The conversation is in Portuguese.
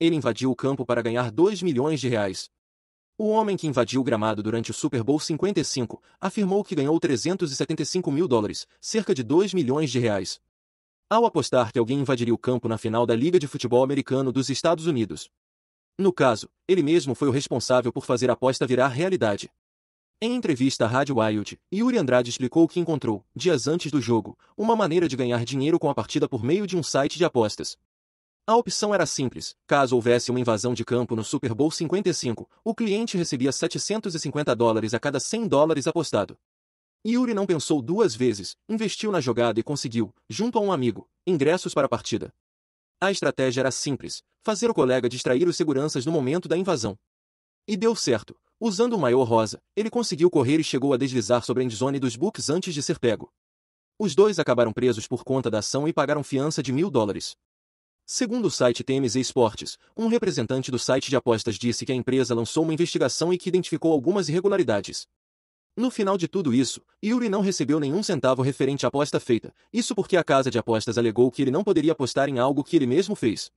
ele invadiu o campo para ganhar 2 milhões de reais. O homem que invadiu o gramado durante o Super Bowl 55 afirmou que ganhou 375 mil dólares, cerca de 2 milhões de reais. Ao apostar que alguém invadiria o campo na final da Liga de Futebol Americano dos Estados Unidos. No caso, ele mesmo foi o responsável por fazer a aposta virar realidade. Em entrevista à Rádio Wild, Yuri Andrade explicou que encontrou, dias antes do jogo, uma maneira de ganhar dinheiro com a partida por meio de um site de apostas. A opção era simples. Caso houvesse uma invasão de campo no Super Bowl 55, o cliente recebia 750 dólares a cada 100 dólares apostado. Yuri não pensou duas vezes, investiu na jogada e conseguiu, junto a um amigo, ingressos para a partida. A estratégia era simples: fazer o colega distrair os seguranças no momento da invasão. E deu certo. Usando o maior rosa, ele conseguiu correr e chegou a deslizar sobre a endzone dos Bucks antes de ser pego. Os dois acabaram presos por conta da ação e pagaram fiança de mil dólares. Segundo o site TMZ Esportes, um representante do site de apostas disse que a empresa lançou uma investigação e que identificou algumas irregularidades. No final de tudo isso, Yuri não recebeu nenhum centavo referente à aposta feita, isso porque a casa de apostas alegou que ele não poderia apostar em algo que ele mesmo fez.